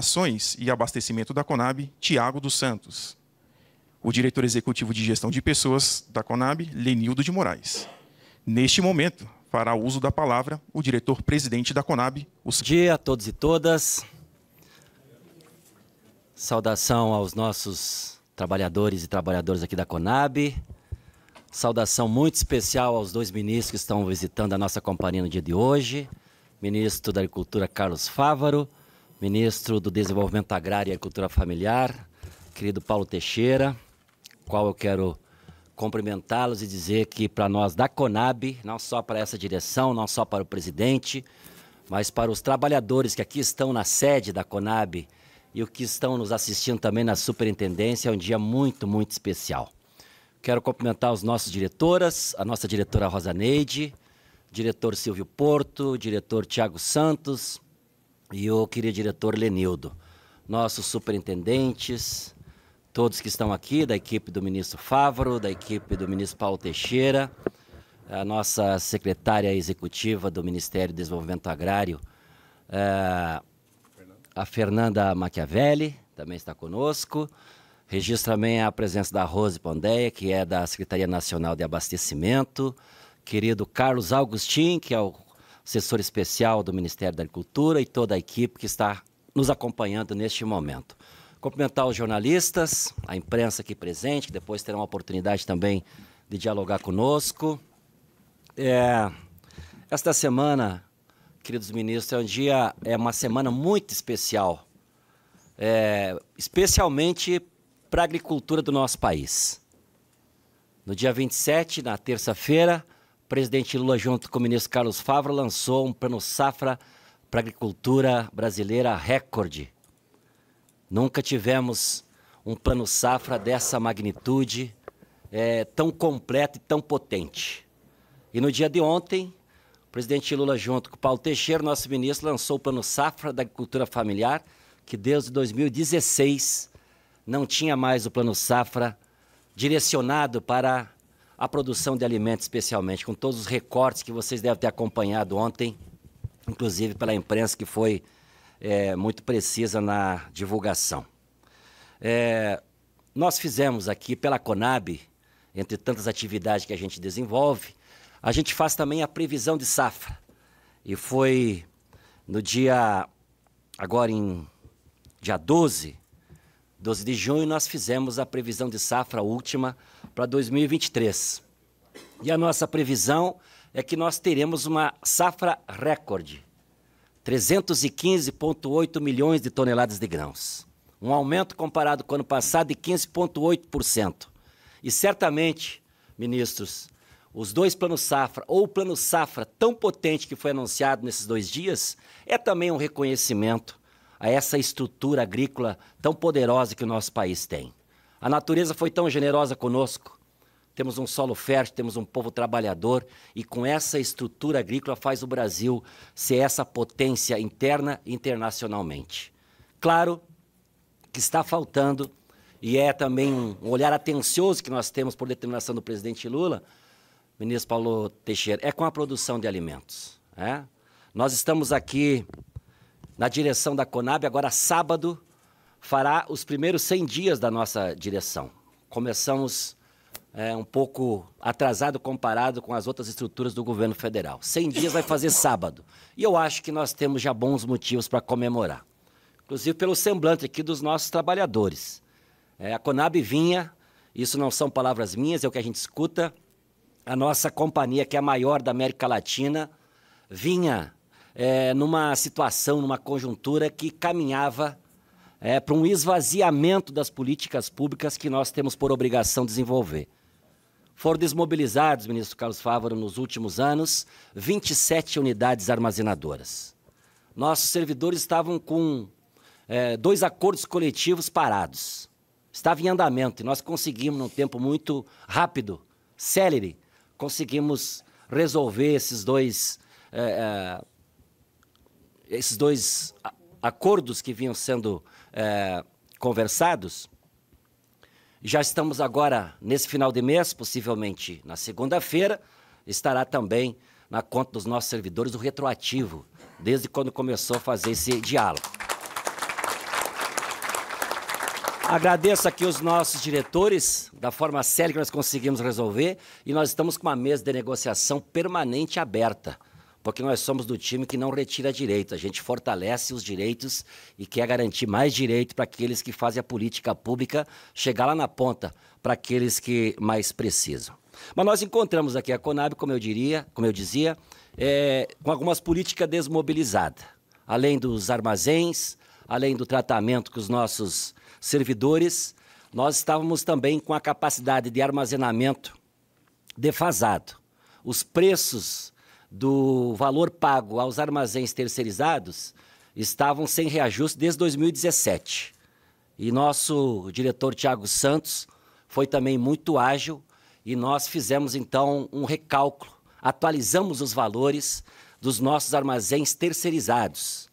Ações e Abastecimento da Conab, Tiago dos Santos. O diretor executivo de gestão de pessoas da Conab, Lenildo de Moraes. Neste momento, fará uso da palavra o diretor-presidente da Conab, o Bom dia a todos e todas. Saudação aos nossos trabalhadores e trabalhadoras aqui da Conab. Saudação muito especial aos dois ministros que estão visitando a nossa companhia no dia de hoje. Ministro da Agricultura Carlos Fávaro ministro do Desenvolvimento Agrário e Agricultura Familiar, querido Paulo Teixeira, qual eu quero cumprimentá-los e dizer que para nós da Conab, não só para essa direção, não só para o presidente, mas para os trabalhadores que aqui estão na sede da Conab e o que estão nos assistindo também na superintendência, é um dia muito, muito especial. Quero cumprimentar os nossos diretoras, a nossa diretora Rosa Neide, diretor Silvio Porto, diretor Tiago Santos, e o querido diretor Lenildo. Nossos superintendentes, todos que estão aqui, da equipe do ministro Fávaro, da equipe do ministro Paulo Teixeira, a nossa secretária executiva do Ministério do Desenvolvimento Agrário, eh, a Fernanda Machiavelli, também está conosco. Registro também a presença da Rose Pandeia, que é da Secretaria Nacional de Abastecimento, querido Carlos Augustin, que é o assessor especial do Ministério da Agricultura e toda a equipe que está nos acompanhando neste momento. Cumprimentar os jornalistas, a imprensa aqui presente, que depois terão a oportunidade também de dialogar conosco. É, esta semana, queridos ministros, é um dia, é uma semana muito especial, é, especialmente para a agricultura do nosso país. No dia 27, na terça-feira, presidente Lula, junto com o ministro Carlos Favre, lançou um plano safra para a agricultura brasileira recorde. Nunca tivemos um plano safra dessa magnitude, é, tão completo e tão potente. E no dia de ontem, o presidente Lula, junto com o Paulo Teixeira, nosso ministro, lançou o plano safra da agricultura familiar, que desde 2016 não tinha mais o plano safra direcionado para a produção de alimentos, especialmente, com todos os recortes que vocês devem ter acompanhado ontem, inclusive pela imprensa que foi é, muito precisa na divulgação. É, nós fizemos aqui pela Conab, entre tantas atividades que a gente desenvolve, a gente faz também a previsão de safra. E foi no dia, agora em dia 12, 12 de junho, nós fizemos a previsão de safra última para 2023. E a nossa previsão é que nós teremos uma safra recorde, 315,8 milhões de toneladas de grãos. Um aumento comparado com o ano passado de 15,8%. E certamente, ministros, os dois planos safra, ou o plano safra tão potente que foi anunciado nesses dois dias, é também um reconhecimento a essa estrutura agrícola tão poderosa que o nosso país tem. A natureza foi tão generosa conosco. Temos um solo fértil, temos um povo trabalhador e com essa estrutura agrícola faz o Brasil ser essa potência interna e internacionalmente. Claro que está faltando e é também um olhar atencioso que nós temos por determinação do presidente Lula, ministro Paulo Teixeira, é com a produção de alimentos. É? Nós estamos aqui na direção da Conab, agora sábado, fará os primeiros 100 dias da nossa direção. Começamos é, um pouco atrasado comparado com as outras estruturas do governo federal. 100 dias vai fazer sábado. E eu acho que nós temos já bons motivos para comemorar. Inclusive pelo semblante aqui dos nossos trabalhadores. É, a Conab vinha, isso não são palavras minhas, é o que a gente escuta, a nossa companhia, que é a maior da América Latina, vinha é, numa situação, numa conjuntura que caminhava é, para um esvaziamento das políticas públicas que nós temos por obrigação desenvolver. Foram desmobilizados, ministro Carlos Fávaro, nos últimos anos, 27 unidades armazenadoras. Nossos servidores estavam com é, dois acordos coletivos parados. Estava em andamento e nós conseguimos, num tempo muito rápido, célere, conseguimos resolver esses dois, é, é esses dois acordos que vinham sendo é, conversados. Já estamos agora, nesse final de mês, possivelmente na segunda-feira, estará também na conta dos nossos servidores o retroativo, desde quando começou a fazer esse diálogo. Agradeço aqui os nossos diretores, da forma séria que nós conseguimos resolver, e nós estamos com uma mesa de negociação permanente aberta porque nós somos do time que não retira direito, a gente fortalece os direitos e quer garantir mais direito para aqueles que fazem a política pública chegar lá na ponta, para aqueles que mais precisam. Mas nós encontramos aqui a Conab, como eu diria, como eu dizia, é, com algumas políticas desmobilizadas, além dos armazéns, além do tratamento com os nossos servidores, nós estávamos também com a capacidade de armazenamento defasado. Os preços do valor pago aos armazéns terceirizados estavam sem reajuste desde 2017. E nosso diretor Tiago Santos foi também muito ágil e nós fizemos então um recálculo, atualizamos os valores dos nossos armazéns terceirizados,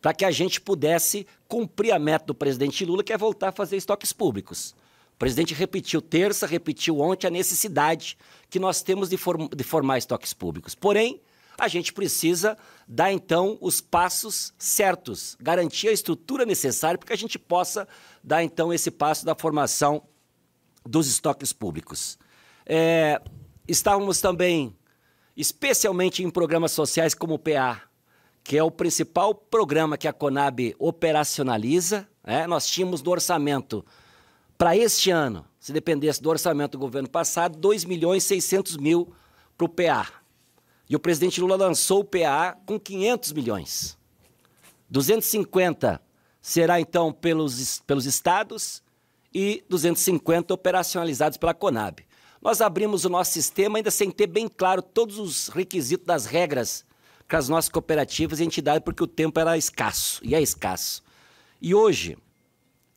para que a gente pudesse cumprir a meta do presidente Lula, que é voltar a fazer estoques públicos presidente repetiu terça, repetiu ontem a necessidade que nós temos de, form de formar estoques públicos. Porém, a gente precisa dar então os passos certos, garantir a estrutura necessária para que a gente possa dar então esse passo da formação dos estoques públicos. É, estávamos também, especialmente em programas sociais como o PA, que é o principal programa que a Conab operacionaliza. Né? Nós tínhamos no orçamento para este ano, se dependesse do orçamento do governo passado, 2 milhões e 600 mil para o PA. E o presidente Lula lançou o PA com 500 milhões. 250 será então pelos, pelos estados e 250 operacionalizados pela Conab. Nós abrimos o nosso sistema ainda sem ter bem claro todos os requisitos das regras para as nossas cooperativas e entidades, porque o tempo era escasso e é escasso. E hoje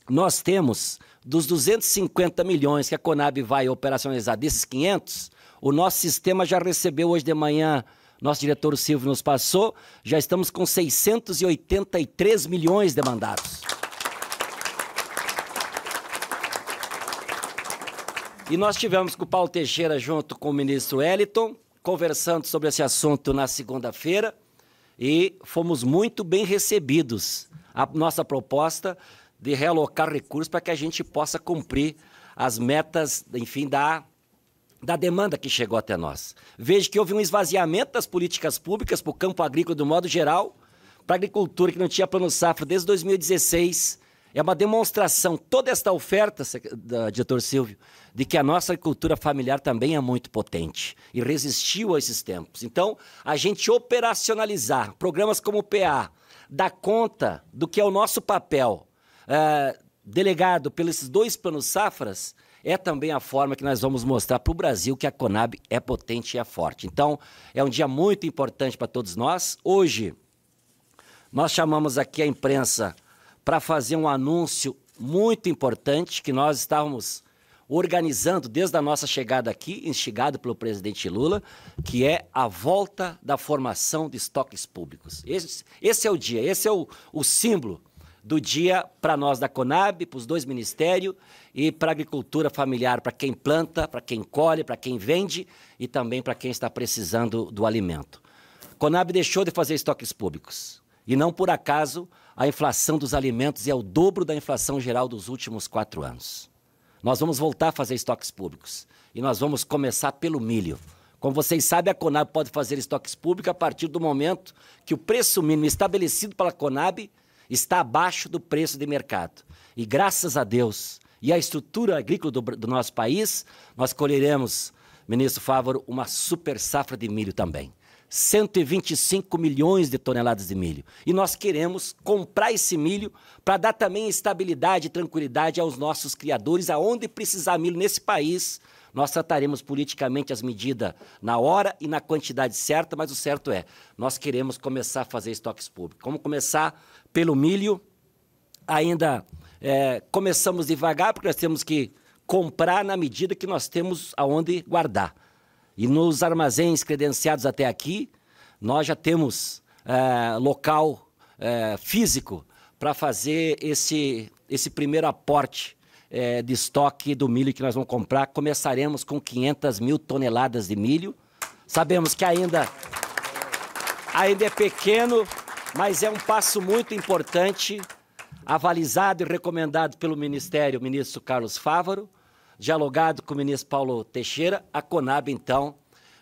nós temos dos 250 milhões que a Conab vai operacionalizar, desses 500, o nosso sistema já recebeu hoje de manhã, nosso diretor Silvio nos passou, já estamos com 683 milhões demandados. E nós tivemos com o Paulo Teixeira junto com o ministro Eliton, conversando sobre esse assunto na segunda-feira e fomos muito bem recebidos. A nossa proposta de realocar recursos para que a gente possa cumprir as metas, enfim, da, da demanda que chegou até nós. Vejo que houve um esvaziamento das políticas públicas para o campo agrícola do modo geral, para a agricultura que não tinha plano safra desde 2016. É uma demonstração, toda esta oferta, diretor Silvio, de que a nossa agricultura familiar também é muito potente e resistiu a esses tempos. Então, a gente operacionalizar programas como o PA, dar conta do que é o nosso papel ah, delegado pelos dois planos safras, é também a forma que nós vamos mostrar para o Brasil que a Conab é potente e é forte. Então, é um dia muito importante para todos nós. Hoje, nós chamamos aqui a imprensa para fazer um anúncio muito importante que nós estávamos organizando desde a nossa chegada aqui, instigado pelo presidente Lula, que é a volta da formação de estoques públicos. Esse, esse é o dia, esse é o, o símbolo do dia para nós da Conab, para os dois ministérios e para a agricultura familiar, para quem planta, para quem colhe, para quem vende e também para quem está precisando do alimento. Conab deixou de fazer estoques públicos. E não por acaso a inflação dos alimentos é o dobro da inflação geral dos últimos quatro anos. Nós vamos voltar a fazer estoques públicos. E nós vamos começar pelo milho. Como vocês sabem, a Conab pode fazer estoques públicos a partir do momento que o preço mínimo estabelecido pela Conab está abaixo do preço de mercado. E graças a Deus e à estrutura agrícola do, do nosso país, nós colheremos, ministro Fávaro, uma super safra de milho também. 125 milhões de toneladas de milho. E nós queremos comprar esse milho para dar também estabilidade e tranquilidade aos nossos criadores, aonde precisar milho nesse país, nós trataremos politicamente as medidas na hora e na quantidade certa, mas o certo é, nós queremos começar a fazer estoques públicos. Vamos começar pelo milho. Ainda é, começamos devagar, porque nós temos que comprar na medida que nós temos aonde guardar. E nos armazéns credenciados até aqui, nós já temos é, local é, físico para fazer esse, esse primeiro aporte é, de estoque do milho que nós vamos comprar. Começaremos com 500 mil toneladas de milho. Sabemos que ainda, ainda é pequeno, mas é um passo muito importante, avalizado e recomendado pelo Ministério, o ministro Carlos Fávaro, dialogado com o ministro Paulo Teixeira. A Conab, então,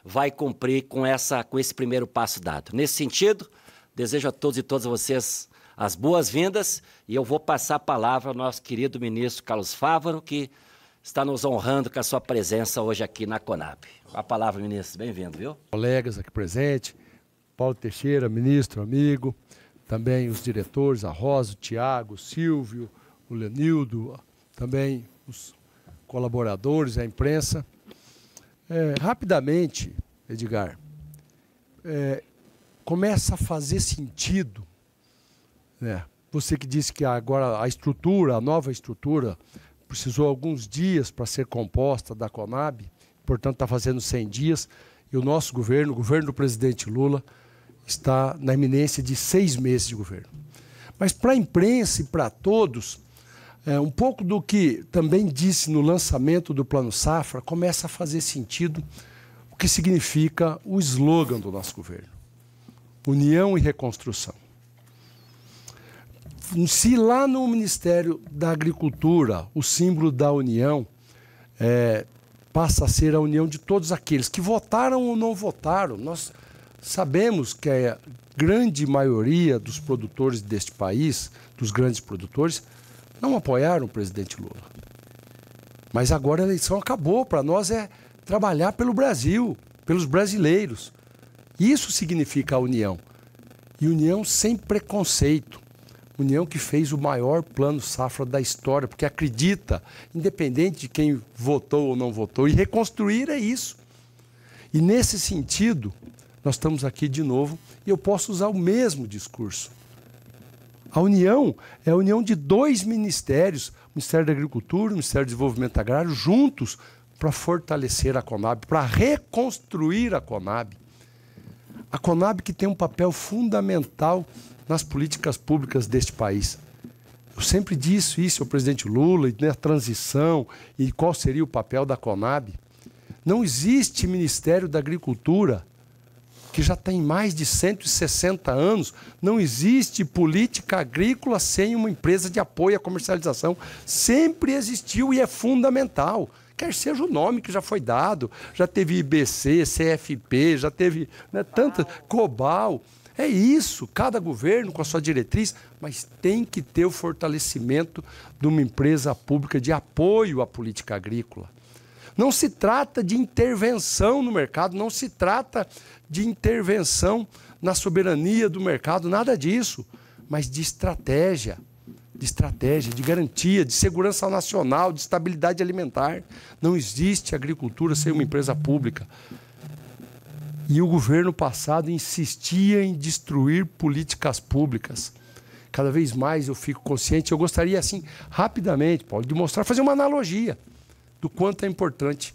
vai cumprir com, essa, com esse primeiro passo dado. Nesse sentido, desejo a todos e todas vocês as boas-vindas e eu vou passar a palavra ao nosso querido ministro Carlos Fávaro, que está nos honrando com a sua presença hoje aqui na Conab. A palavra, ministro, bem-vindo, viu? Colegas aqui presentes, Paulo Teixeira, ministro, amigo, também os diretores, a Rosa, o Tiago, o Silvio, o Lenildo, também os colaboradores, a imprensa. É, rapidamente, Edgar, é, começa a fazer sentido é. Você que disse que agora a estrutura, a nova estrutura, precisou alguns dias para ser composta da Conab, portanto está fazendo 100 dias, e o nosso governo, o governo do presidente Lula, está na iminência de seis meses de governo. Mas para a imprensa e para todos, é, um pouco do que também disse no lançamento do Plano Safra começa a fazer sentido o que significa o slogan do nosso governo: União e Reconstrução se lá no Ministério da Agricultura o símbolo da União é, passa a ser a união de todos aqueles que votaram ou não votaram, nós sabemos que a grande maioria dos produtores deste país, dos grandes produtores, não apoiaram o presidente Lula. Mas agora a eleição acabou. Para nós é trabalhar pelo Brasil, pelos brasileiros. Isso significa a união. E união sem preconceito. União que fez o maior plano safra da história, porque acredita, independente de quem votou ou não votou, e reconstruir é isso. E nesse sentido, nós estamos aqui de novo e eu posso usar o mesmo discurso. A União é a união de dois ministérios, o Ministério da Agricultura e o Ministério do Desenvolvimento Agrário, juntos para fortalecer a Conab, para reconstruir a Conab. A Conab que tem um papel fundamental nas políticas públicas deste país. Eu sempre disse isso ao presidente Lula, e né, a transição, e qual seria o papel da Conab. Não existe Ministério da Agricultura, que já tem mais de 160 anos, não existe política agrícola sem uma empresa de apoio à comercialização. Sempre existiu e é fundamental. Quer seja o nome que já foi dado, já teve IBC, CFP, já teve né, tanta Cobal. É isso, cada governo com a sua diretriz, mas tem que ter o fortalecimento de uma empresa pública de apoio à política agrícola. Não se trata de intervenção no mercado, não se trata de intervenção na soberania do mercado, nada disso, mas de estratégia, de estratégia, de garantia, de segurança nacional, de estabilidade alimentar. Não existe agricultura sem uma empresa pública. E o governo passado insistia em destruir políticas públicas. Cada vez mais eu fico consciente. Eu gostaria, assim, rapidamente, Paulo, de mostrar, fazer uma analogia do quanto é importante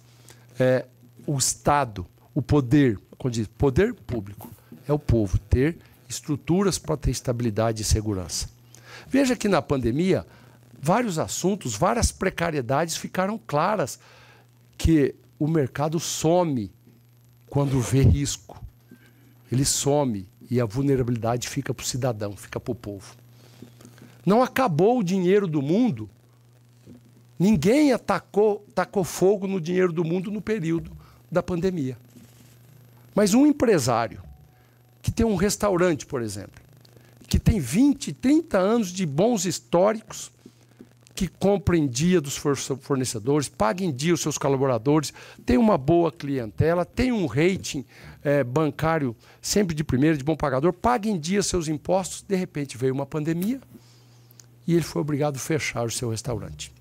é, o Estado, o poder, quando diz poder público, é o povo ter estruturas para ter estabilidade e segurança. Veja que na pandemia, vários assuntos, várias precariedades ficaram claras que o mercado some quando vê risco, ele some e a vulnerabilidade fica para o cidadão, fica para o povo. Não acabou o dinheiro do mundo, ninguém atacou, tacou fogo no dinheiro do mundo no período da pandemia. Mas um empresário que tem um restaurante, por exemplo, que tem 20, 30 anos de bons históricos, que compre em dia dos fornecedores, pague em dia os seus colaboradores, tenha uma boa clientela, tenha um rating é, bancário sempre de primeiro, de bom pagador, pague em dia seus impostos. De repente veio uma pandemia e ele foi obrigado a fechar o seu restaurante.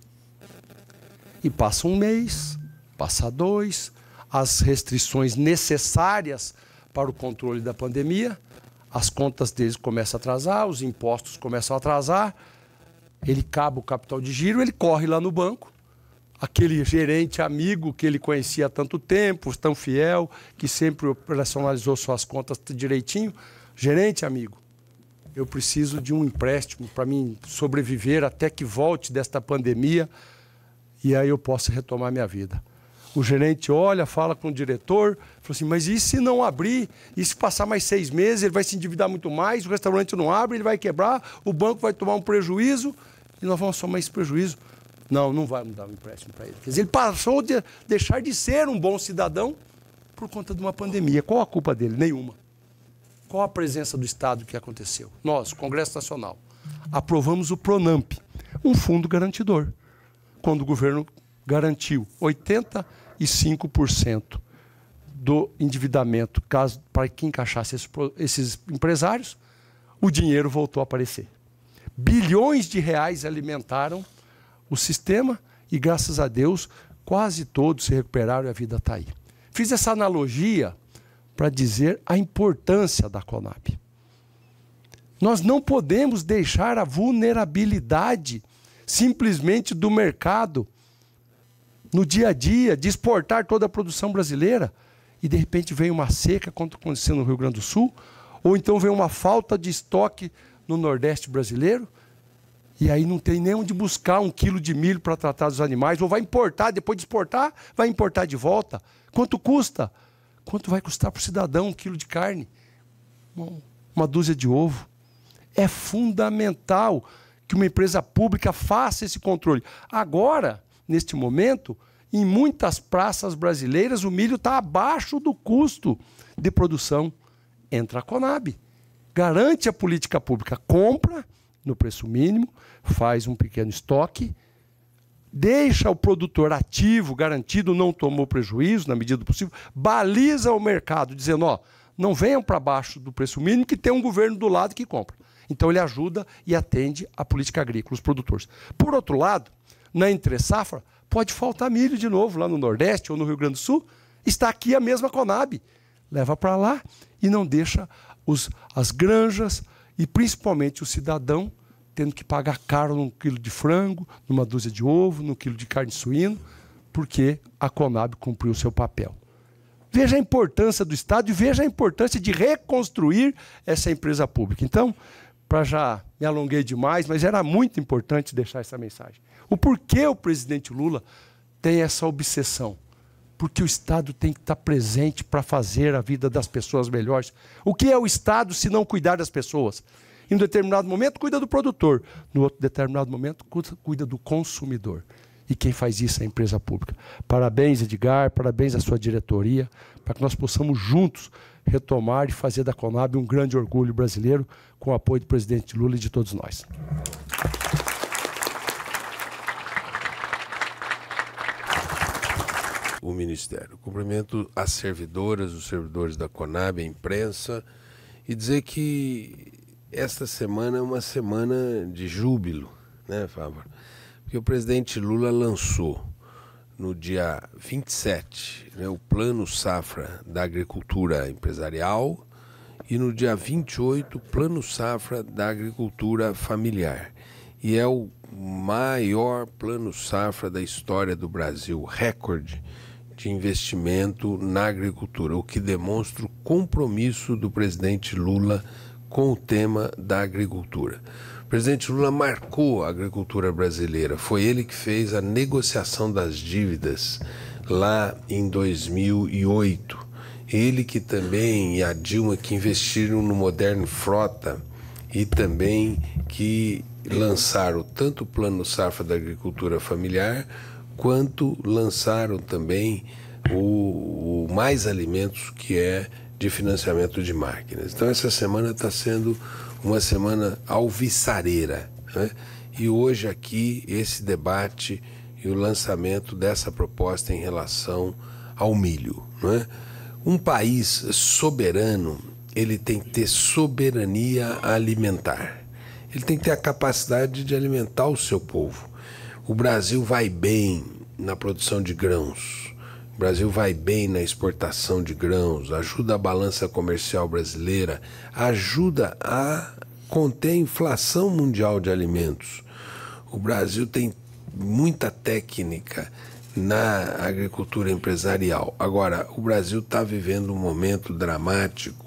E passa um mês, passa dois, as restrições necessárias para o controle da pandemia, as contas deles começam a atrasar, os impostos começam a atrasar ele caba o capital de giro, ele corre lá no banco, aquele gerente amigo que ele conhecia há tanto tempo, tão fiel, que sempre operacionalizou suas contas direitinho. Gerente amigo, eu preciso de um empréstimo para mim sobreviver até que volte desta pandemia e aí eu possa retomar minha vida o gerente olha, fala com o diretor, fala assim, mas e se não abrir? E se passar mais seis meses, ele vai se endividar muito mais, o restaurante não abre, ele vai quebrar, o banco vai tomar um prejuízo e nós vamos somar esse prejuízo. Não, não vai mudar o um empréstimo para ele. Quer dizer, ele passou de deixar de ser um bom cidadão por conta de uma pandemia. Qual a culpa dele? Nenhuma. Qual a presença do Estado que aconteceu? Nós, Congresso Nacional, aprovamos o PRONAMP, um fundo garantidor. Quando o governo garantiu 80 e 5% do endividamento, caso para que encaixasse esses, esses empresários, o dinheiro voltou a aparecer. Bilhões de reais alimentaram o sistema e, graças a Deus, quase todos se recuperaram e a vida está aí. Fiz essa analogia para dizer a importância da Conab. Nós não podemos deixar a vulnerabilidade simplesmente do mercado no dia a dia, de exportar toda a produção brasileira, e de repente vem uma seca, como aconteceu no Rio Grande do Sul, ou então vem uma falta de estoque no Nordeste brasileiro, e aí não tem nem onde buscar um quilo de milho para tratar dos animais, ou vai importar, depois de exportar, vai importar de volta. Quanto custa? Quanto vai custar para o cidadão um quilo de carne? Uma dúzia de ovo. É fundamental que uma empresa pública faça esse controle. Agora, neste momento, em muitas praças brasileiras, o milho está abaixo do custo de produção. Entra a Conab, garante a política pública, compra no preço mínimo, faz um pequeno estoque, deixa o produtor ativo, garantido, não tomou prejuízo na medida do possível, baliza o mercado, dizendo: ó, não venham para baixo do preço mínimo, que tem um governo do lado que compra. Então ele ajuda e atende a política agrícola, os produtores. Por outro lado, na entre safra, pode faltar milho de novo lá no Nordeste ou no Rio Grande do Sul. Está aqui a mesma Conab. Leva para lá e não deixa os, as granjas e principalmente o cidadão tendo que pagar caro num quilo de frango, numa dúzia de ovo, num quilo de carne suína, suíno, porque a Conab cumpriu o seu papel. Veja a importância do Estado e veja a importância de reconstruir essa empresa pública. Então, para já me alonguei demais, mas era muito importante deixar essa mensagem. O porquê o presidente Lula tem essa obsessão? Porque o Estado tem que estar presente para fazer a vida das pessoas melhores. O que é o Estado se não cuidar das pessoas? Em um determinado momento, cuida do produtor. No outro determinado momento, cuida do consumidor. E quem faz isso é a empresa pública. Parabéns, Edgar, parabéns à sua diretoria, para que nós possamos juntos retomar e fazer da Conab um grande orgulho brasileiro, com o apoio do presidente Lula e de todos nós. o Ministério. Cumprimento as servidoras, os servidores da Conab, a imprensa, e dizer que esta semana é uma semana de júbilo, né, Fábio? Porque o presidente Lula lançou no dia 27 né, o Plano Safra da Agricultura Empresarial e no dia 28 o Plano Safra da Agricultura Familiar. E é o maior Plano Safra da história do Brasil, recorde de investimento na agricultura, o que demonstra o compromisso do presidente Lula com o tema da agricultura. O presidente Lula marcou a agricultura brasileira, foi ele que fez a negociação das dívidas lá em 2008. Ele que também e a Dilma que investiram no Modern Frota e também que lançaram tanto o Plano Safra da Agricultura Familiar quanto lançaram também o, o Mais Alimentos, que é de financiamento de máquinas. Então, essa semana está sendo uma semana alviçareira. Né? E hoje, aqui, esse debate e o lançamento dessa proposta em relação ao milho. Né? Um país soberano, ele tem que ter soberania alimentar. Ele tem que ter a capacidade de alimentar o seu povo. O Brasil vai bem na produção de grãos. O Brasil vai bem na exportação de grãos, ajuda a balança comercial brasileira, ajuda a conter a inflação mundial de alimentos. O Brasil tem muita técnica na agricultura empresarial. Agora, o Brasil está vivendo um momento dramático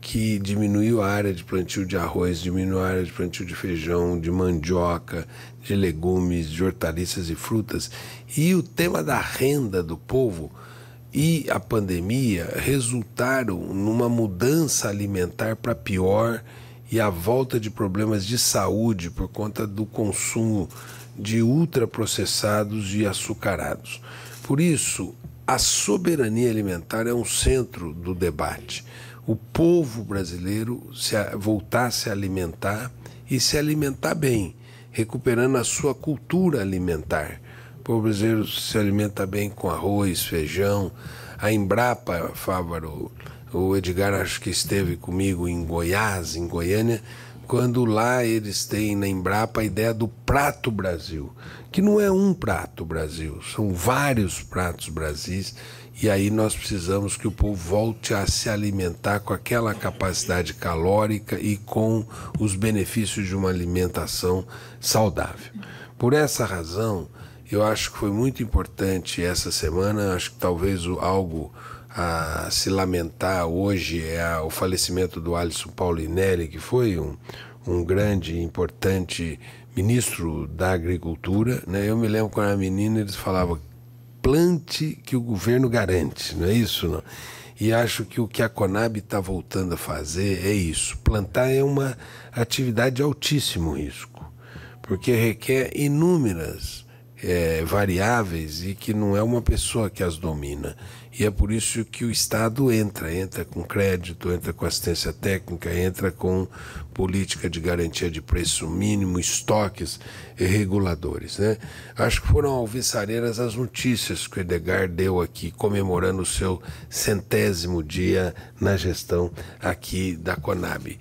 que diminuiu a área de plantio de arroz, diminuiu a área de plantio de feijão, de mandioca, de legumes, de hortaliças e frutas. E o tema da renda do povo e a pandemia resultaram numa mudança alimentar para pior e a volta de problemas de saúde por conta do consumo de ultraprocessados e açucarados. Por isso, a soberania alimentar é um centro do debate. O povo brasileiro se voltar a se alimentar e se alimentar bem recuperando a sua cultura alimentar. O povo brasileiro se alimenta bem com arroz, feijão. A Embrapa, Fávaro, o Edgar acho que esteve comigo em Goiás, em Goiânia, quando lá eles têm na Embrapa a ideia do prato Brasil, que não é um prato Brasil, são vários pratos Brasis e aí nós precisamos que o povo volte a se alimentar com aquela capacidade calórica e com os benefícios de uma alimentação saudável. Por essa razão, eu acho que foi muito importante essa semana, acho que talvez algo a se lamentar hoje é o falecimento do Alisson Paulinelli, que foi um, um grande, importante ministro da Agricultura. Né? Eu me lembro quando era menina, eles falavam plante que o governo garante, não é isso? Não? E acho que o que a Conab está voltando a fazer é isso. Plantar é uma atividade de altíssimo risco, porque requer inúmeras é, variáveis e que não é uma pessoa que as domina. E é por isso que o Estado entra, entra com crédito, entra com assistência técnica, entra com política de garantia de preço mínimo, estoques reguladores. Né? Acho que foram alvissareiras as notícias que o Edgar deu aqui, comemorando o seu centésimo dia na gestão aqui da Conab.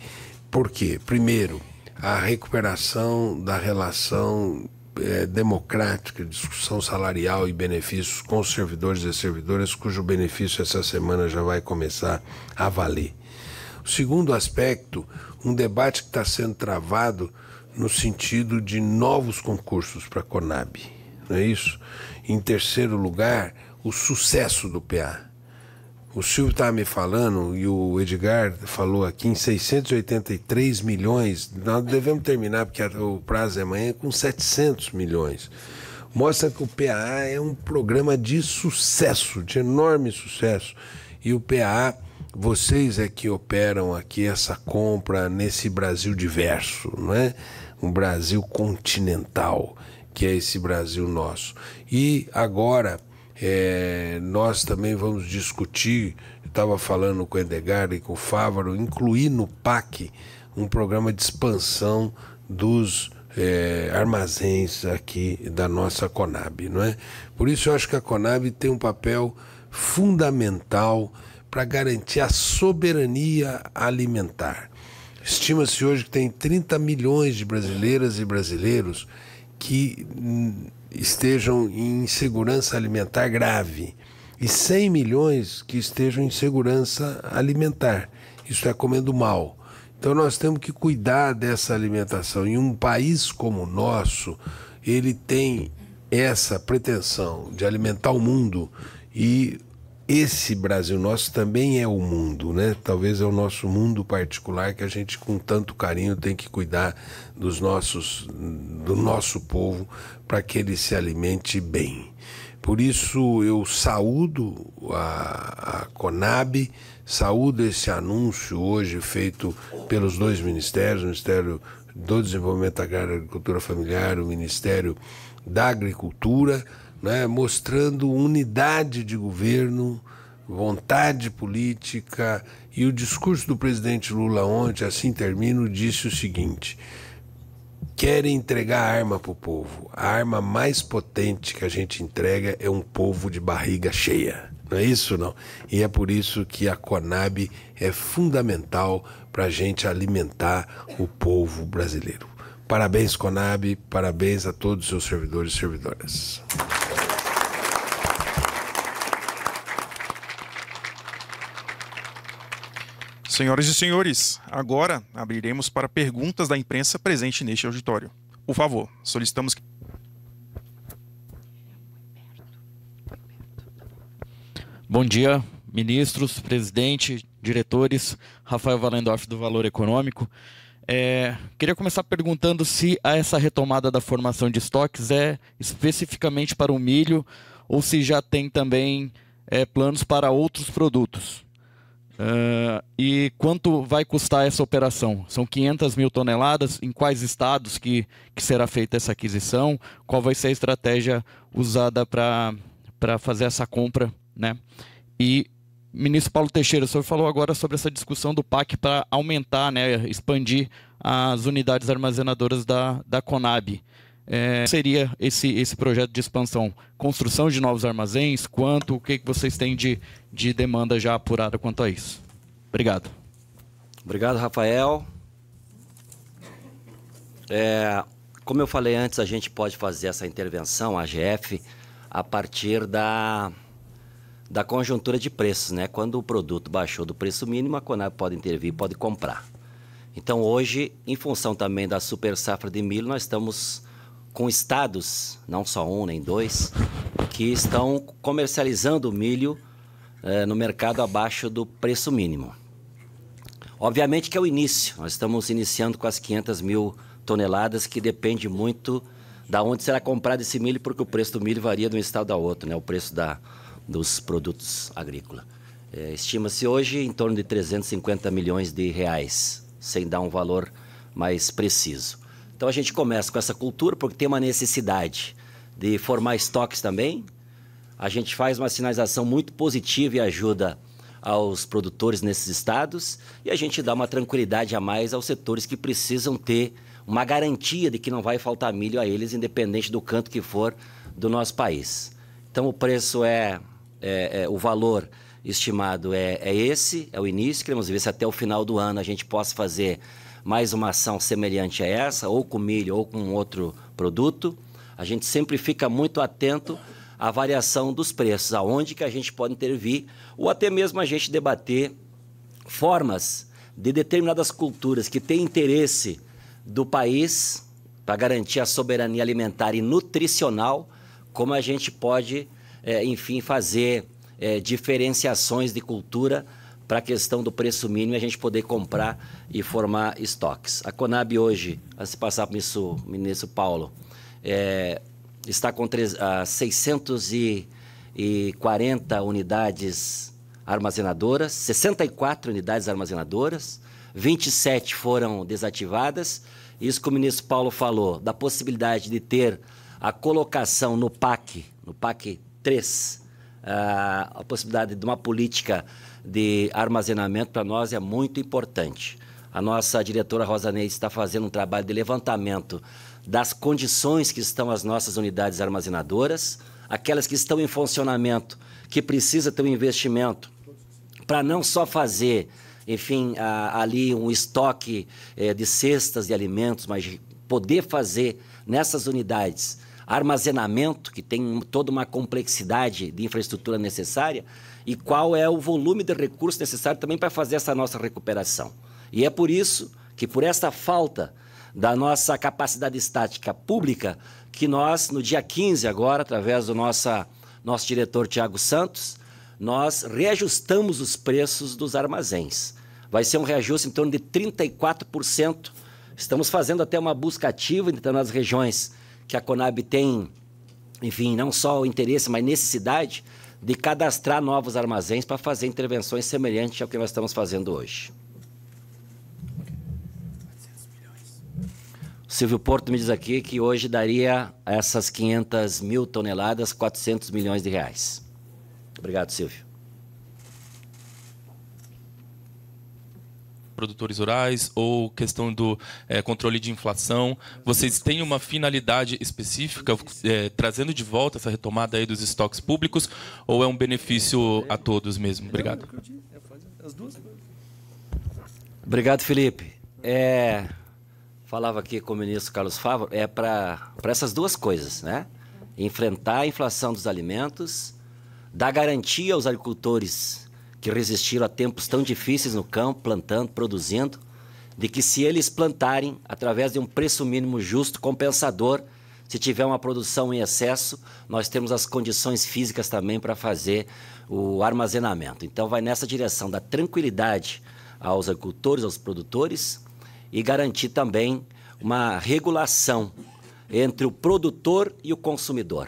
Por quê? Primeiro, a recuperação da relação é, democrática, discussão salarial e benefícios com os servidores e servidoras, cujo benefício essa semana já vai começar a valer. O segundo aspecto, um debate que está sendo travado no sentido de novos concursos para a Conab, não é isso? Em terceiro lugar, o sucesso do PA. O Silvio está me falando, e o Edgar falou aqui, em 683 milhões, nós devemos terminar, porque o prazo é amanhã, com 700 milhões. Mostra que o PAA é um programa de sucesso, de enorme sucesso. E o PAA, vocês é que operam aqui essa compra nesse Brasil diverso, não é? Um Brasil continental, que é esse Brasil nosso. E agora é, nós também vamos discutir, estava falando com o Edgar e com o Fávaro, incluir no PAC um programa de expansão dos é, armazéns aqui da nossa Conab, não é? Por isso eu acho que a Conab tem um papel fundamental para garantir a soberania alimentar. Estima-se hoje que tem 30 milhões de brasileiras e brasileiros que estejam em insegurança alimentar grave e 100 milhões que estejam em segurança alimentar, isso é, comendo mal. Então nós temos que cuidar dessa alimentação. E um país como o nosso, ele tem essa pretensão de alimentar o mundo e esse Brasil nosso também é o mundo, né? Talvez é o nosso mundo particular que a gente com tanto carinho tem que cuidar dos nossos do nosso povo para que ele se alimente bem. Por isso eu saúdo a, a Conab, saúdo esse anúncio hoje feito pelos dois ministérios, o Ministério do Desenvolvimento Agrário e Agricultura Familiar, o Ministério da Agricultura né, mostrando unidade de governo, vontade política. E o discurso do presidente Lula ontem, assim termino, disse o seguinte: querem entregar arma para o povo. A arma mais potente que a gente entrega é um povo de barriga cheia. Não é isso, não? E é por isso que a Conab é fundamental para a gente alimentar o povo brasileiro. Parabéns, Conab, parabéns a todos os seus servidores e servidoras. Senhoras e senhores, agora abriremos para perguntas da imprensa presente neste auditório. Por favor, solicitamos que. Bom dia, ministros, presidente, diretores, Rafael Valendorf do Valor Econômico. É, queria começar perguntando se essa retomada da formação de estoques é especificamente para o milho ou se já tem também é, planos para outros produtos. Uh, e quanto vai custar essa operação? São 500 mil toneladas? Em quais estados que, que será feita essa aquisição? Qual vai ser a estratégia usada para fazer essa compra? Né? E, ministro Paulo Teixeira, o senhor falou agora sobre essa discussão do PAC para aumentar, né, expandir as unidades armazenadoras da, da Conab é, seria esse, esse projeto de expansão? Construção de novos armazéns? Quanto? O que, que vocês têm de, de demanda já apurada quanto a isso? Obrigado. Obrigado, Rafael. É, como eu falei antes, a gente pode fazer essa intervenção, a GF, a partir da, da conjuntura de preços. Né? Quando o produto baixou do preço mínimo, a Conab pode intervir, pode comprar. Então, hoje, em função também da super safra de milho, nós estamos com estados, não só um nem dois, que estão comercializando o milho eh, no mercado abaixo do preço mínimo. Obviamente que é o início, nós estamos iniciando com as 500 mil toneladas, que depende muito da onde será comprado esse milho, porque o preço do milho varia de um estado a outro, né? o preço da, dos produtos agrícolas. É, eh, Estima-se hoje em torno de 350 milhões de reais, sem dar um valor mais preciso. Então a gente começa com essa cultura porque tem uma necessidade de formar estoques também. A gente faz uma sinalização muito positiva e ajuda aos produtores nesses estados e a gente dá uma tranquilidade a mais aos setores que precisam ter uma garantia de que não vai faltar milho a eles, independente do canto que for do nosso país. Então o preço é, é, é o valor estimado é, é esse, é o início. Queremos ver se até o final do ano a gente possa fazer mais uma ação semelhante a essa, ou com milho ou com outro produto. A gente sempre fica muito atento à variação dos preços, aonde que a gente pode intervir, ou até mesmo a gente debater formas de determinadas culturas que têm interesse do país para garantir a soberania alimentar e nutricional, como a gente pode, é, enfim, fazer é, diferenciações de cultura para a questão do preço mínimo a gente poder comprar e formar estoques. A Conab hoje, a se passar para o ministro Paulo, é, está com 3, a 640 unidades armazenadoras, 64 unidades armazenadoras, 27 foram desativadas. Isso que o ministro Paulo falou, da possibilidade de ter a colocação no PAC, no PAC 3, ah, a possibilidade de uma política de armazenamento para nós é muito importante. A nossa diretora Rosanei está fazendo um trabalho de levantamento das condições que estão as nossas unidades armazenadoras, aquelas que estão em funcionamento, que precisa ter um investimento para não só fazer, enfim, a, ali um estoque é, de cestas de alimentos, mas poder fazer nessas unidades armazenamento, que tem toda uma complexidade de infraestrutura necessária, e qual é o volume de recursos necessário também para fazer essa nossa recuperação. E é por isso que, por essa falta da nossa capacidade estática pública, que nós, no dia 15 agora, através do nossa, nosso diretor Tiago Santos, nós reajustamos os preços dos armazéns. Vai ser um reajuste em torno de 34%. Estamos fazendo até uma busca ativa em determinadas regiões que a Conab tem, enfim, não só o interesse, mas necessidade de cadastrar novos armazéns para fazer intervenções semelhantes ao que nós estamos fazendo hoje. Silvio Porto me diz aqui que hoje daria essas 500 mil toneladas 400 milhões de reais. Obrigado, Silvio. produtores rurais ou questão do é, controle de inflação? Vocês têm uma finalidade específica, é, trazendo de volta essa retomada aí dos estoques públicos, ou é um benefício a todos mesmo? Obrigado. Obrigado, Felipe. É, falava aqui com o ministro Carlos Favre, é para essas duas coisas, né? Enfrentar a inflação dos alimentos, dar garantia aos agricultores que resistiram a tempos tão difíceis no campo, plantando, produzindo, de que se eles plantarem, através de um preço mínimo justo, compensador, se tiver uma produção em excesso, nós temos as condições físicas também para fazer o armazenamento. Então, vai nessa direção da tranquilidade aos agricultores, aos produtores e garantir também uma regulação entre o produtor e o consumidor.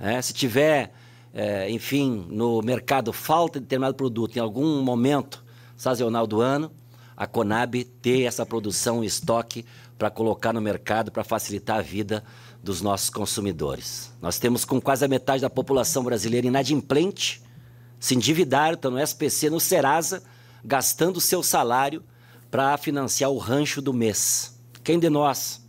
É, se tiver é, enfim, no mercado falta de determinado produto em algum momento sazonal do ano, a Conab ter essa produção em estoque para colocar no mercado, para facilitar a vida dos nossos consumidores. Nós temos com quase a metade da população brasileira inadimplente, se endividaram, estão no SPC, no Serasa, gastando seu salário para financiar o rancho do mês. Quem de nós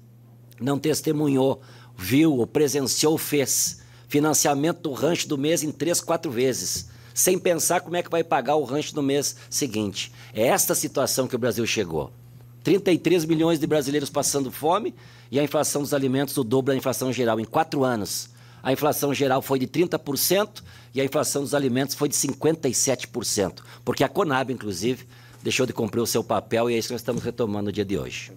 não testemunhou, viu ou presenciou, fez? financiamento do rancho do mês em três, quatro vezes, sem pensar como é que vai pagar o rancho no mês seguinte. É esta situação que o Brasil chegou. 33 milhões de brasileiros passando fome e a inflação dos alimentos o dobro da inflação geral em quatro anos. A inflação geral foi de 30% e a inflação dos alimentos foi de 57%, porque a Conab, inclusive, deixou de cumprir o seu papel e é isso que nós estamos retomando no dia de hoje.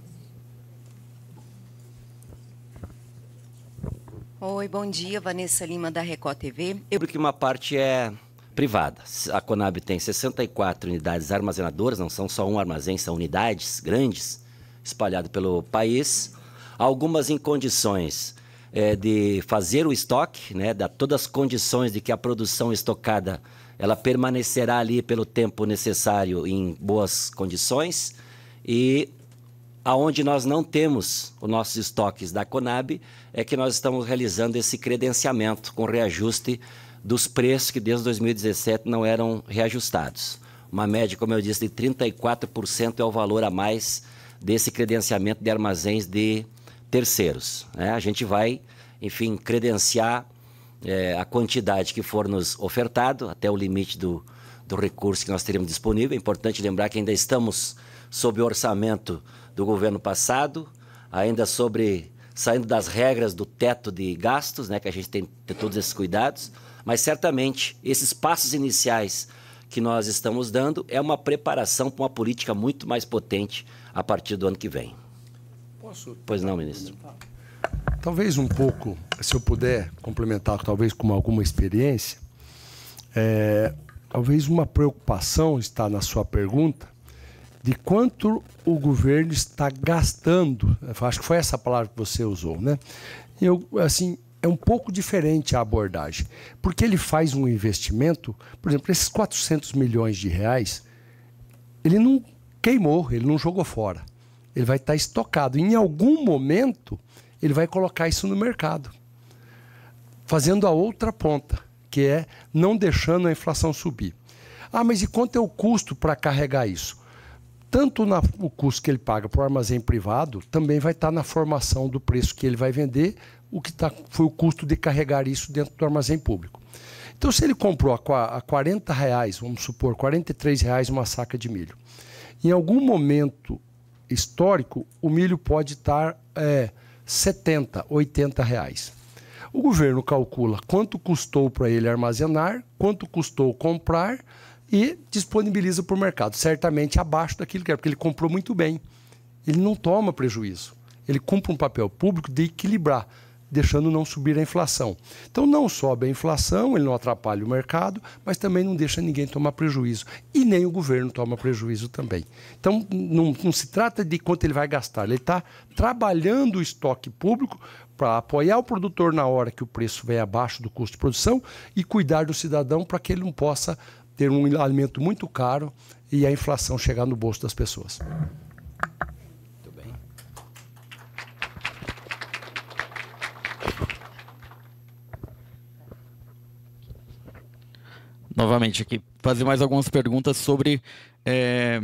Oi, bom dia, Vanessa Lima da Record TV. Eu lembro que uma parte é privada. A Conab tem 64 unidades armazenadoras, não são só um armazém, são unidades grandes espalhadas pelo país. Algumas em condições é, de fazer o estoque, né, dar todas as condições de que a produção estocada ela permanecerá ali pelo tempo necessário em boas condições e aonde nós não temos os nossos estoques da Conab, é que nós estamos realizando esse credenciamento com reajuste dos preços que desde 2017 não eram reajustados. Uma média, como eu disse, de 34% é o valor a mais desse credenciamento de armazéns de terceiros. Né? A gente vai, enfim, credenciar é, a quantidade que for nos ofertado, até o limite do, do recurso que nós teremos disponível. É importante lembrar que ainda estamos sob orçamento do governo passado, ainda sobre saindo das regras do teto de gastos, né, que a gente tem que ter todos esses cuidados, mas certamente esses passos iniciais que nós estamos dando é uma preparação para uma política muito mais potente a partir do ano que vem. Posso? Pois não, ministro. Talvez um pouco, se eu puder complementar, talvez com alguma experiência, é, talvez uma preocupação está na sua pergunta, de quanto o governo está gastando. Acho que foi essa palavra que você usou, né? Eu, assim, é um pouco diferente a abordagem, porque ele faz um investimento, por exemplo, esses 400 milhões de reais, ele não queimou, ele não jogou fora. Ele vai estar estocado. Em algum momento, ele vai colocar isso no mercado, fazendo a outra ponta, que é não deixando a inflação subir. Ah, mas e quanto é o custo para carregar isso? tanto na, o custo que ele paga para o armazém privado, também vai estar tá na formação do preço que ele vai vender, o que tá, foi o custo de carregar isso dentro do armazém público. Então, se ele comprou a, a 40 reais, vamos supor, 43 reais uma saca de milho, em algum momento histórico, o milho pode estar é, 70, 80 reais. O governo calcula quanto custou para ele armazenar, quanto custou comprar, e disponibiliza para o mercado, certamente abaixo daquilo que era, porque ele comprou muito bem. Ele não toma prejuízo. Ele cumpre um papel público de equilibrar, deixando não subir a inflação. Então não sobe a inflação, ele não atrapalha o mercado, mas também não deixa ninguém tomar prejuízo. E nem o governo toma prejuízo também. Então não, não se trata de quanto ele vai gastar, ele está trabalhando o estoque público para apoiar o produtor na hora que o preço vem abaixo do custo de produção e cuidar do cidadão para que ele não possa ter um alimento muito caro e a inflação chegar no bolso das pessoas. Muito bem. Novamente aqui, fazer mais algumas perguntas sobre é,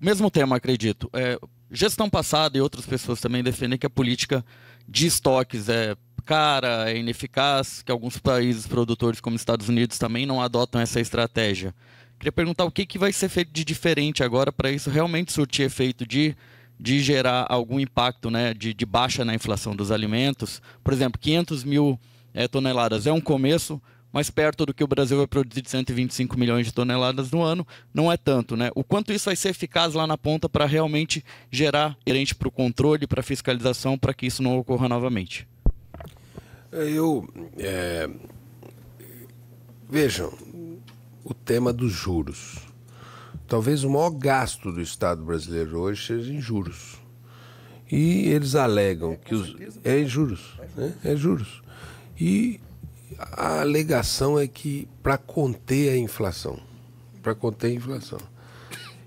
o mesmo tema, acredito. É, gestão passada e outras pessoas também defendem que a política de estoques é cara, é ineficaz, que alguns países produtores, como Estados Unidos, também não adotam essa estratégia. Queria perguntar o que, que vai ser feito de diferente agora para isso realmente surtir efeito de, de gerar algum impacto né, de, de baixa na inflação dos alimentos. Por exemplo, 500 mil é, toneladas é um começo, mas perto do que o Brasil vai produzir de 125 milhões de toneladas no ano, não é tanto, né? O quanto isso vai ser eficaz lá na ponta para realmente gerar gerente para o controle, para a fiscalização, para que isso não ocorra novamente? Eu. É... Vejam, o tema dos juros. Talvez o maior gasto do Estado brasileiro hoje seja em juros. E eles alegam é, que os. Certeza, é em juros. É juros. Né? É juros. E a alegação é que para conter a inflação. Para conter a inflação.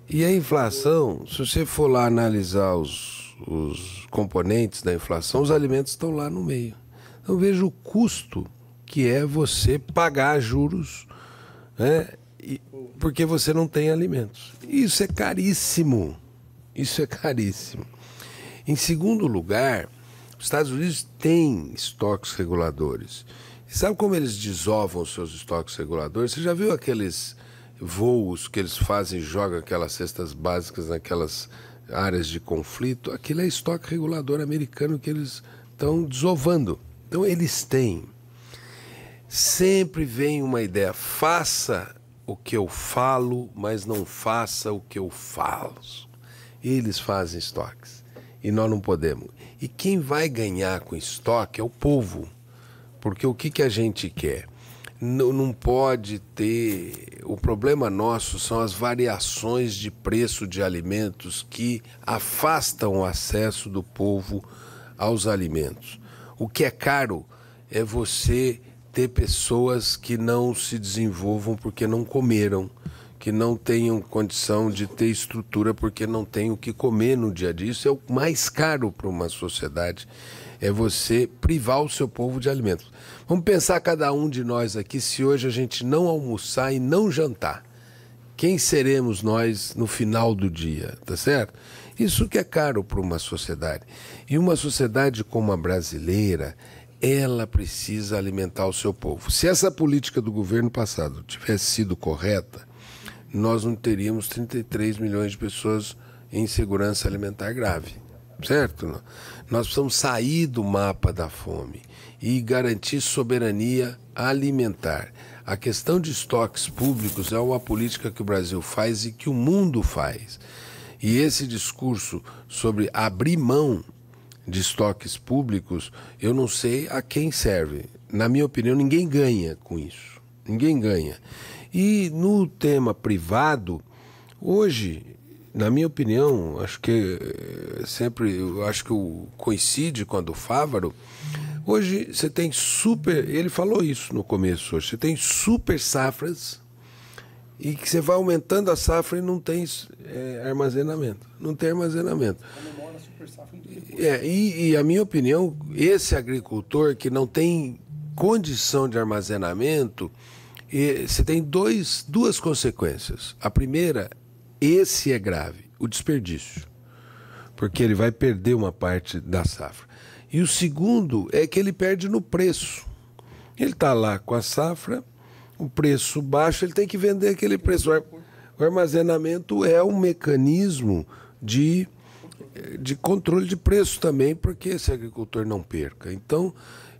E a inflação, se você for lá analisar os, os componentes da inflação, os alimentos estão lá no meio. Eu vejo o custo que é você pagar juros, né? E, porque você não tem alimentos. Isso é caríssimo. Isso é caríssimo. Em segundo lugar, os Estados Unidos têm estoques reguladores. E sabe como eles desovam os seus estoques reguladores? Você já viu aqueles voos que eles fazem, jogam aquelas cestas básicas naquelas áreas de conflito? Aquilo é estoque regulador americano que eles estão desovando. Então eles têm. Sempre vem uma ideia, faça o que eu falo, mas não faça o que eu falo. Eles fazem estoques e nós não podemos. E quem vai ganhar com estoque é o povo, porque o que, que a gente quer? Não, não pode ter. O problema nosso são as variações de preço de alimentos que afastam o acesso do povo aos alimentos. O que é caro é você ter pessoas que não se desenvolvam porque não comeram, que não tenham condição de ter estrutura porque não têm o que comer no dia a dia. Isso é o mais caro para uma sociedade, é você privar o seu povo de alimentos. Vamos pensar cada um de nós aqui se hoje a gente não almoçar e não jantar. Quem seremos nós no final do dia, tá certo? Isso que é caro para uma sociedade. E uma sociedade como a brasileira, ela precisa alimentar o seu povo. Se essa política do governo passado tivesse sido correta, nós não teríamos 33 milhões de pessoas em segurança alimentar grave, certo? Nós precisamos sair do mapa da fome e garantir soberania alimentar. A questão de estoques públicos é uma política que o Brasil faz e que o mundo faz. E esse discurso sobre abrir mão de estoques públicos, eu não sei a quem serve. Na minha opinião, ninguém ganha com isso. Ninguém ganha. E no tema privado, hoje, na minha opinião, acho que eh, sempre, acho que coincide com a do Fávaro. Hoje você tem super, ele falou isso no começo, hoje você tem super safras e que você vai aumentando a safra e não tem é, armazenamento. Não tem armazenamento. É, é, e, e, a minha opinião, esse agricultor que não tem condição de armazenamento, e, você tem dois, duas consequências. A primeira, esse é grave, o desperdício. Porque ele vai perder uma parte da safra. E o segundo é que ele perde no preço. Ele está lá com a safra, o preço baixo, ele tem que vender aquele preço. O armazenamento é um mecanismo de, de controle de preço também, porque esse agricultor não perca. Então,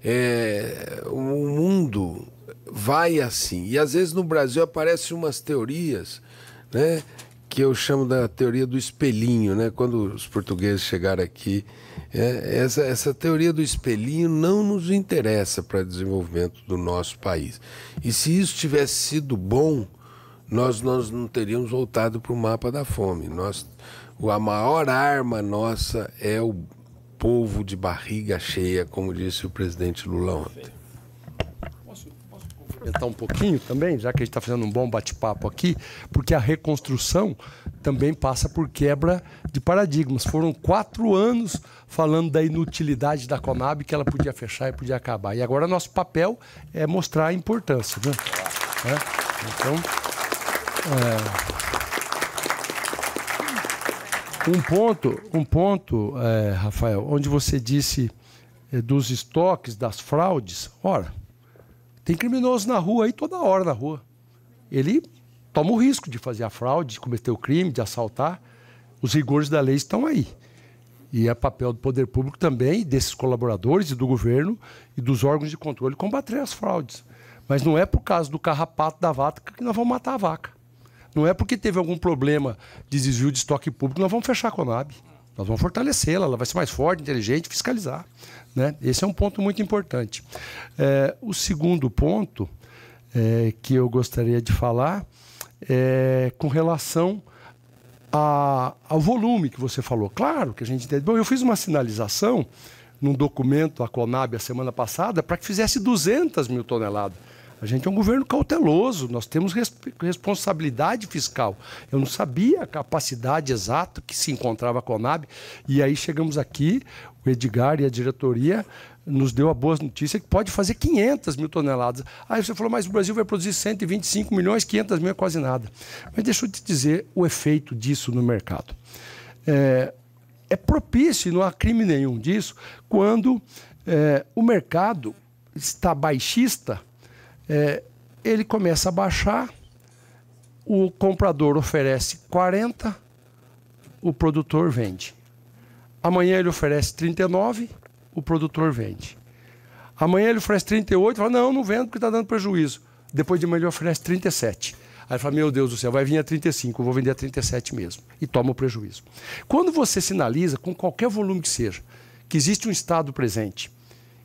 é, o mundo vai assim. E às vezes no Brasil aparecem umas teorias, né? que eu chamo da teoria do espelhinho, né? Quando os portugueses chegaram aqui, é, essa, essa teoria do espelhinho não nos interessa para o desenvolvimento do nosso país. E se isso tivesse sido bom, nós, nós não teríamos voltado para o mapa da fome. Nós, a maior arma nossa é o povo de barriga cheia, como disse o presidente Lula ontem complementar um pouquinho também, já que a gente está fazendo um bom bate-papo aqui, porque a reconstrução também passa por quebra de paradigmas. Foram quatro anos falando da inutilidade da Conab, que ela podia fechar e podia acabar. E agora nosso papel é mostrar a importância. Né? É. Então. É... Um ponto, um ponto é, Rafael, onde você disse é, dos estoques, das fraudes. Ora, tem criminoso na rua aí toda hora na rua. Ele toma o risco de fazer a fraude, de cometer o crime, de assaltar. Os rigores da lei estão aí. E é papel do poder público também, desses colaboradores e do governo e dos órgãos de controle combater as fraudes. Mas não é por causa do carrapato da vaca que nós vamos matar a vaca. Não é porque teve algum problema de desvio de estoque público que nós vamos fechar a Conab. Nós vamos fortalecê-la, ela vai ser mais forte, inteligente, fiscalizar. Né? Esse é um ponto muito importante. É, o segundo ponto é, que eu gostaria de falar é com relação a, ao volume que você falou. Claro que a gente entende. Bom, eu fiz uma sinalização num documento à Conab a semana passada para que fizesse 200 mil toneladas. A gente é um governo cauteloso, nós temos responsabilidade fiscal. Eu não sabia a capacidade exata que se encontrava a Conab, e aí chegamos aqui, Medigar e a diretoria nos deu a boa notícia que pode fazer 500 mil toneladas. Aí você falou, mas o Brasil vai produzir 125 milhões, 500 mil é quase nada. Mas deixa eu te dizer o efeito disso no mercado. É, é propício, não há crime nenhum disso, quando é, o mercado está baixista, é, ele começa a baixar, o comprador oferece 40, o produtor vende. Amanhã ele oferece 39, o produtor vende. Amanhã ele oferece 38, fala, não, não vendo porque está dando prejuízo. Depois de amanhã ele oferece 37. Aí fala, meu Deus do céu, vai vir a 35, eu vou vender a 37 mesmo. E toma o prejuízo. Quando você sinaliza, com qualquer volume que seja, que existe um Estado presente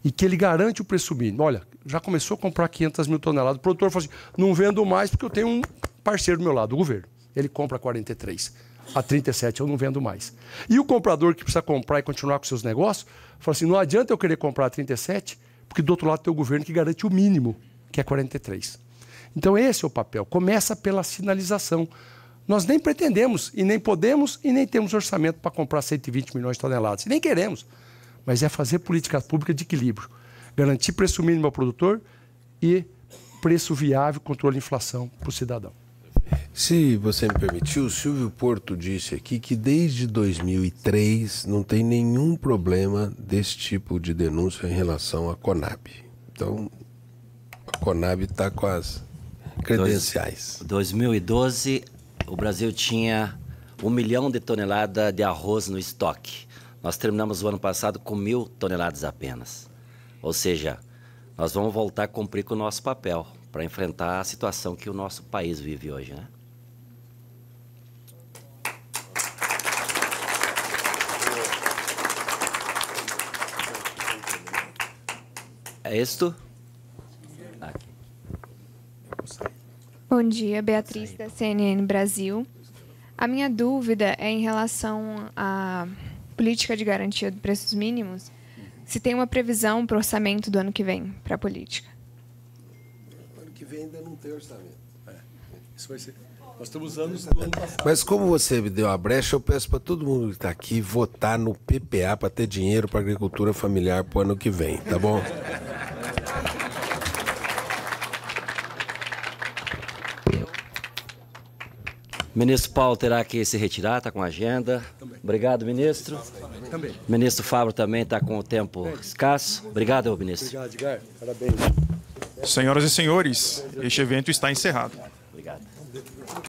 e que ele garante o preço mínimo. Olha, já começou a comprar 500 mil toneladas. O produtor fala assim, não vendo mais porque eu tenho um parceiro do meu lado, o governo. Ele compra 43 a 37, eu não vendo mais. E o comprador que precisa comprar e continuar com seus negócios, fala assim: não adianta eu querer comprar a 37, porque do outro lado tem o governo que garante o mínimo, que é 43. Então esse é o papel. Começa pela sinalização. Nós nem pretendemos, e nem podemos, e nem temos orçamento para comprar 120 milhões de toneladas. E nem queremos. Mas é fazer política pública de equilíbrio. Garantir preço mínimo ao produtor e preço viável, controle de inflação para o cidadão. Se você me permitir, o Silvio Porto disse aqui que desde 2003 não tem nenhum problema desse tipo de denúncia em relação à Conab. Então, a Conab está com as credenciais. Em 2012, o Brasil tinha um milhão de toneladas de arroz no estoque. Nós terminamos o ano passado com mil toneladas apenas. Ou seja, nós vamos voltar a cumprir com o nosso papel para enfrentar a situação que o nosso país vive hoje, né? É isto? Aqui. Bom dia, Beatriz da CNN Brasil. A minha dúvida é em relação à política de garantia de preços mínimos. Se tem uma previsão para o orçamento do ano que vem para a política? que vem ainda não tem orçamento. É. Isso vai ser. Nós estamos anos Mas como você me deu a brecha, eu peço para todo mundo que está aqui votar no PPA para ter dinheiro para agricultura familiar para o ano que vem, tá bom? Ministro Paulo terá que se retirar, está com a agenda. Também. Obrigado, ministro. Também. Ministro Fábio também está com o tempo escasso. Obrigado, ministro. Obrigado, Edgar. Parabéns. Senhoras e senhores, este evento está encerrado. Obrigado.